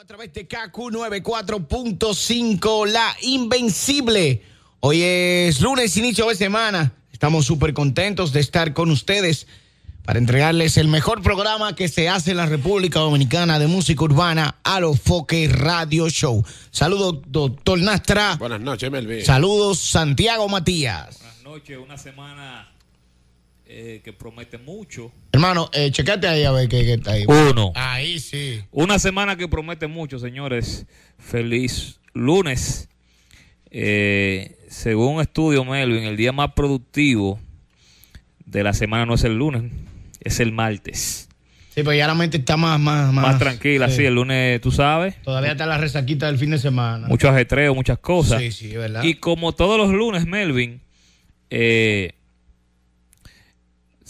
a través de KQ94.5, la Invencible. Hoy es lunes, inicio de semana. Estamos súper contentos de estar con ustedes para entregarles el mejor programa que se hace en la República Dominicana de música urbana, a los Foque Radio Show. Saludos, doctor Nastra. Buenas noches, Melvin. Saludos, Santiago Matías. Buenas noches, una semana eh, que promete mucho. Hermano, eh, checate ahí a ver qué, está ahí. Uno. Ahí sí. Una semana que promete mucho, señores. Feliz lunes. Eh, según estudio, Melvin, el día más productivo de la semana no es el lunes, es el martes. Sí, pues ya la mente está más, más, más. tranquila, sí. el lunes, tú sabes. Todavía está la resaquita del fin de semana. Mucho ajetreo, muchas cosas. Sí, sí, verdad. Y como todos los lunes, Melvin, eh,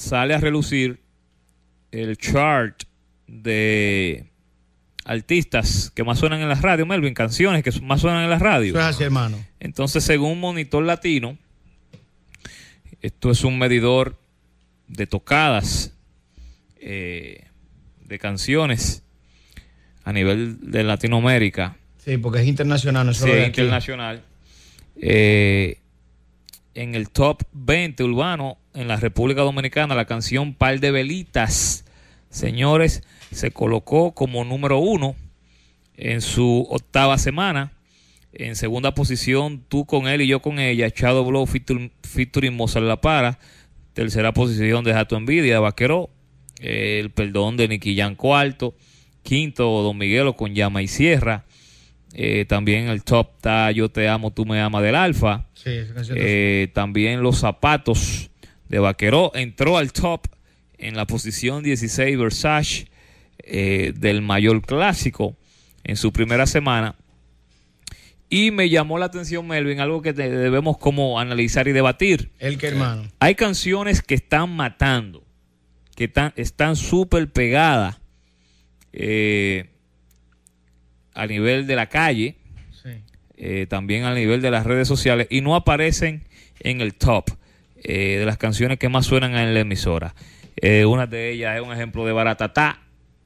sale a relucir el chart de artistas que más suenan en las radios, Melvin, canciones que más suenan en las radios. Gracias, hermano. Entonces, según Monitor Latino, esto es un medidor de tocadas eh, de canciones a nivel de Latinoamérica. Sí, porque es internacional, no solo sí, internacional. Eh, en el top 20 urbano en la República Dominicana la canción Pal de Velitas. Señores, se colocó como número uno en su octava semana. En segunda posición, tú con él y yo con ella. Chado Blow featuring, y Mozart La Para. Tercera posición, Deja tu envidia, Vaquero. el perdón de Nicky Jan Cuarto. Quinto, Don Miguelo con Llama y Sierra. Eh, también el top está Yo te amo, tú me amas del Alfa. Eh, también Los Zapatos de Vaqueró. Entró al top en la posición 16 Versace eh, del mayor clásico en su primera semana. Y me llamó la atención, Melvin, algo que debemos como analizar y debatir. El que hermano. Hay canciones que están matando, que están, están súper pegadas eh, a nivel de la calle, eh, también a nivel de las redes sociales, y no aparecen en el top. Eh, de las canciones que más suenan en la emisora. Eh, una de ellas es un ejemplo de Baratatá,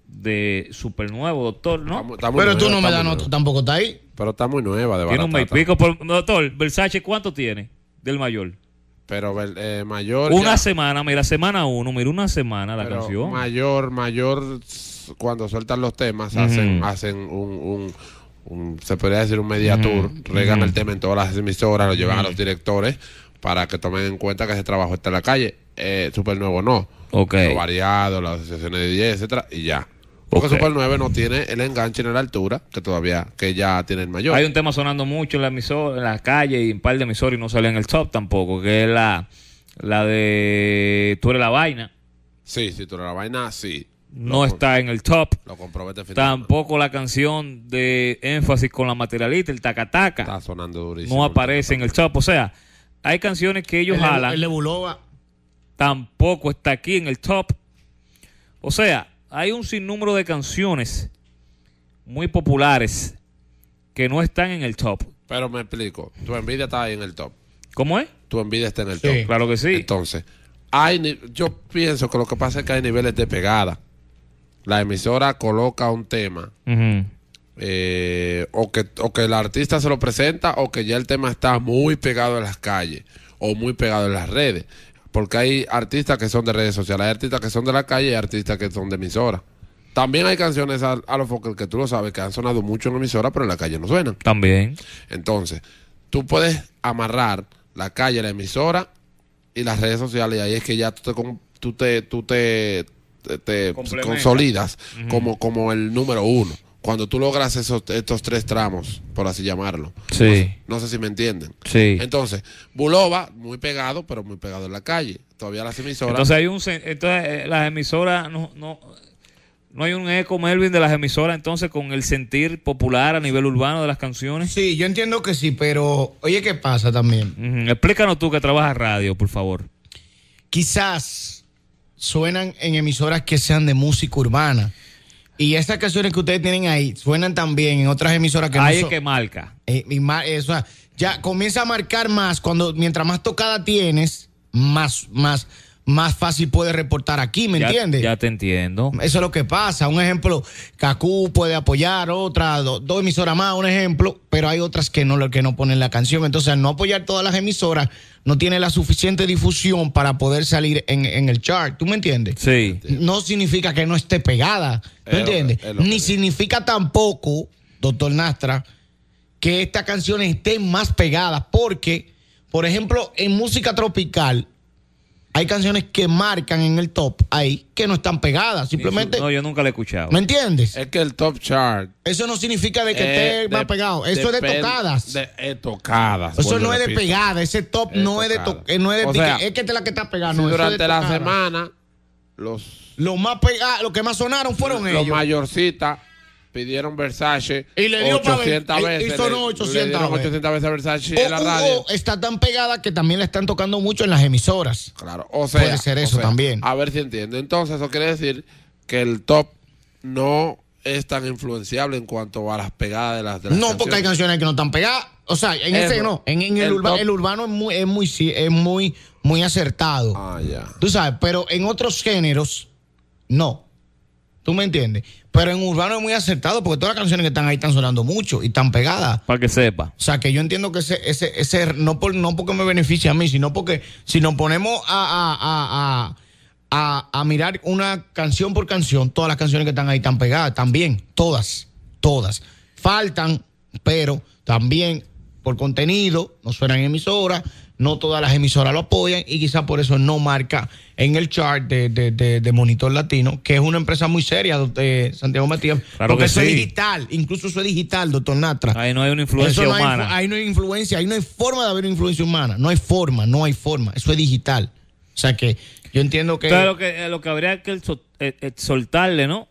de Super Nuevo, doctor, ¿no? pero tú no me das, notas, tampoco está ahí. Pero está muy nueva, de Baratata. doctor, Versace, ¿cuánto tiene del mayor? Pero eh, mayor. Una semana, mira, semana uno, mira, una semana la canción. Mayor, mayor, cuando sueltan los temas, hacen, hacen un, se podría decir un media tour, regan el tema en todas las emisoras, lo llevan a los directores para que tomen en cuenta que ese trabajo está en la calle. Eh, Super Nuevo no. Ok. Lo variado, las asociaciones de 10, etcétera, y ya. Porque Super 9 no tiene el enganche en la altura que todavía, que ya tiene el mayor. Hay un tema sonando mucho en la emisora, en la calle y en un par de emisores y no sale en el top tampoco, que es la, la de Tú eres la vaina. Sí, sí, Tú eres la vaina, sí. No está en el top. Lo comprobé Tampoco la canción de énfasis con la materialista, el tacataca. está sonando durísimo. No aparece en el top. O sea, hay canciones que ellos jalan. El Tampoco está aquí en el top. O sea, hay un sinnúmero de canciones muy populares que no están en el top. Pero me explico, tu envidia está ahí en el top. ¿Cómo es? Tu envidia está en el top. Claro que sí. Entonces, hay, yo pienso que lo que pasa es que hay niveles de pegada. La emisora coloca un tema eh, o, que, o que el artista se lo presenta o que ya el tema está muy pegado en las calles o muy pegado en las redes. Porque hay artistas que son de redes sociales, hay artistas que son de la calle y artistas que son de emisora. También hay canciones a, los focos que tú lo sabes que han sonado mucho en la emisora, pero en la calle no suenan. También. Entonces, tú puedes amarrar la calle, la emisora y las redes sociales. Y ahí es que ya tú te, tú te, te, consolidas como, como el número uno cuando tú logras esos, estos tres tramos, por así llamarlo. Sí. No, sé si me entienden. Sí. Entonces, Buloba, muy pegado, pero muy pegado en la calle. Todavía las emisoras. Entonces, hay un, entonces eh, las emisoras no, no, no hay un eco, Melvin, de las emisoras, entonces, con el sentir popular a nivel urbano de las canciones. Sí, yo entiendo que sí, pero oye, ¿qué pasa también? Explícanos tú que trabajas radio, por favor. Quizás suenan en emisoras que sean de música urbana y esas canciones que ustedes tienen ahí suenan también en otras emisoras que hay que marca. Eh, eh, ya comienza a marcar más cuando mientras más tocada tienes, más, más más fácil puede reportar aquí, ¿me entiende? entiendes? Ya te entiendo. Eso es lo que pasa. Un ejemplo, Cacú puede apoyar otra, dos emisoras más, un ejemplo, pero hay otras que no, que no ponen la canción. Entonces, no apoyar todas las emisoras, no tiene la suficiente difusión para poder salir en, el chart. ¿Tú me entiendes? Sí. No significa que no esté pegada. ¿Me entiendes? Ni significa tampoco, doctor Nastra, que estas canciones estén más pegadas, porque, por ejemplo, en música tropical, hay canciones que marcan en el top ahí que no están pegadas. Simplemente. no, yo nunca la he escuchado. ¿Me entiendes? Es que el top chart. Eso no significa de que eh, esté más pegado. Eso es de tocadas. De, eh, tocadas. Eso no es de pegada. Ese top no, es de eh, es de. O sea, es que es la que está pegada. durante la semana, los. Los más pegados, los que más sonaron fueron ellos. Los mayorcitas pidieron Versace y le dio 800 eh, veces. Y le 800 veces Versace en la radio. O está tan pegada que también le están tocando mucho en las emisoras. Claro, o sea. Puede ser eso también. A ver si entiendo. Entonces, eso quiere decir que el top no es tan influenciable en cuanto a las pegadas de las, No, porque hay canciones que no están pegadas. O sea, en ese no. En, el, urbano es muy, es muy, es muy, muy acertado. Ah, ya. Tú sabes, pero en otros géneros, no. ¿Tú me entiendes? Pero en urbano es muy acertado porque todas las canciones que están ahí están sonando mucho y están pegadas. Para que sepa. O sea, que yo entiendo que ese, ese, ese no, por, no porque me beneficie a mí, sino porque si nos ponemos a, a, mirar una canción por canción, todas las canciones que están ahí están pegadas, también, todas, todas. Faltan, pero también por contenido, no suenan en emisoras, no todas las emisoras lo apoyan y quizá por eso no marca en el chart de, Monitor Latino, que es una empresa muy seria, de eh, Santiago Matías, porque eso es digital, incluso eso es digital, doctor Natra. Ahí no hay una influencia humana. Hay, ahí no hay influencia, ahí no hay forma de haber una influencia humana, no hay forma, no hay forma, eso es digital. O sea que yo entiendo que... Claro, que eh, lo que habría que eh, soltarle, ¿no?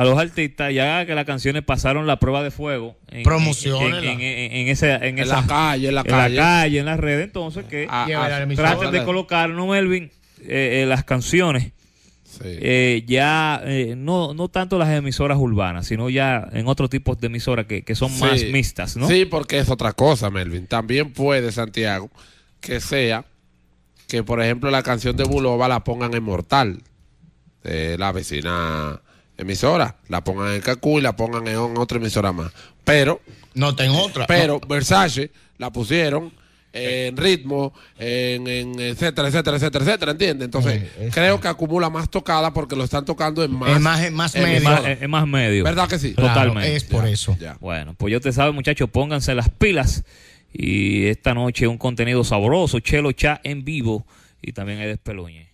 a los artistas, ya que las canciones pasaron la prueba de fuego. En, En, en, la calle, en la calle. En la calle, en las redes. Entonces, que ah, ah, traten de colocar, no Melvin, eh, eh, las canciones. Eh, ya no, no tanto las emisoras urbanas, sino ya en otro tipo de emisoras que, son más mixtas, ¿no? Sí, porque es otra cosa, Melvin. También puede, Santiago, que sea que, por ejemplo, la canción de Buloba la pongan en Mortal. la vecina emisora, la pongan en Cacú y la pongan en otra emisora más. Pero. No ten otra. Pero Versace la pusieron en ritmo, en, etcétera, etcétera, etcétera, etcétera, ¿entiendes? Entonces, eh, eh, creo eh. que acumula más tocada porque lo están tocando en más, en más, en más en más ¿Verdad que sí? Totalmente. Es por eso. Bueno, pues yo te sabe, muchachos, pónganse las pilas. Y esta noche un contenido sabroso, Chelo Cha en vivo y también hay despeluñe.